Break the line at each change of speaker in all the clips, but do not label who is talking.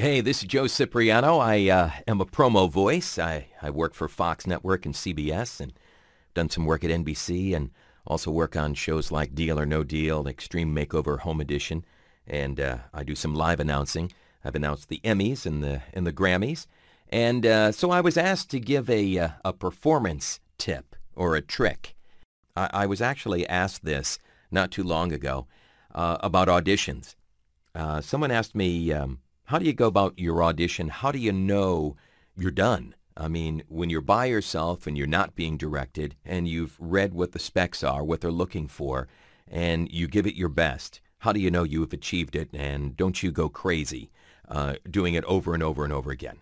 Hey, this is Joe Cipriano. I uh, am a promo voice. I, I work for Fox Network and CBS and done some work at NBC and also work on shows like Deal or No Deal, Extreme Makeover Home Edition, and uh, I do some live announcing. I've announced the Emmys and the, and the Grammys. And uh, so I was asked to give a, uh, a performance tip or a trick. I, I was actually asked this not too long ago uh, about auditions. Uh, someone asked me... Um, how do you go about your audition? How do you know you're done? I mean, when you're by yourself and you're not being directed and you've read what the specs are, what they're looking for, and you give it your best, how do you know you have achieved it and don't you go crazy uh, doing it over and over and over again?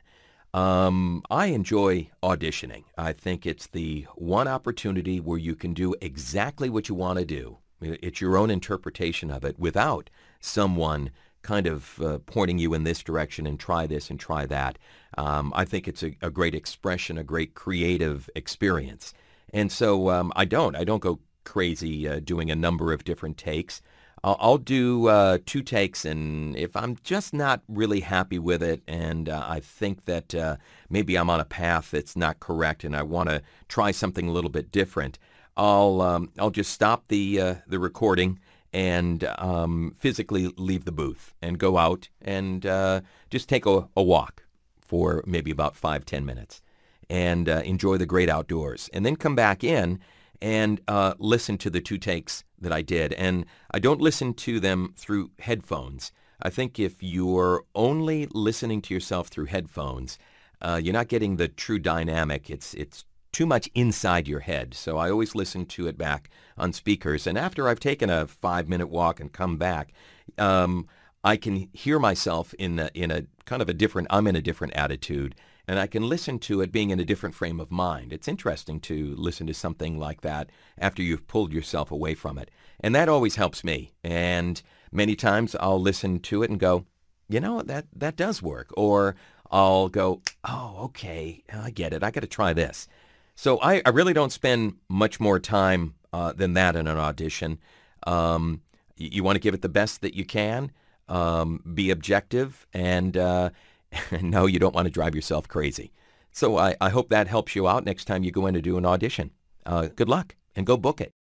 Um, I enjoy auditioning. I think it's the one opportunity where you can do exactly what you want to do. It's your own interpretation of it without someone kind of uh, pointing you in this direction and try this and try that. Um, I think it's a, a, great expression, a great creative experience. And so um, I don't. I don't go crazy uh, doing a number of different takes. I'll, I'll do uh, two takes, and if I'm just not really happy with it, and uh, I think that uh, maybe I'm on a path that's not correct, and I want to try something a little bit different, I'll um, I'll just stop the uh, the recording and um, physically leave the booth and go out and uh, just take a, a, walk for maybe about five, ten minutes and uh, enjoy the great outdoors. And then come back in and uh, listen to the two takes that I did. And I don't listen to them through headphones. I think if you're only listening to yourself through headphones, uh, you're not getting the true dynamic. It's, it's too much inside your head, so I always listen to it back on speakers. And after I've taken a five-minute walk and come back, um, I can hear myself in a, in a kind of a different, I'm in a different attitude, and I can listen to it being in a different frame of mind. It's interesting to listen to something like that after you've pulled yourself away from it. And that always helps me. And many times I'll listen to it and go, you know, that, that does work. Or I'll go, oh, okay, I get it. I got to try this. So I, I really don't spend much more time uh, than that in an audition. Um, you, you want to give it the best that you can, um, be objective, and uh, no, you don't want to drive yourself crazy. So I, I hope that helps you out next time you go in to do an audition. Uh, good luck and go book it.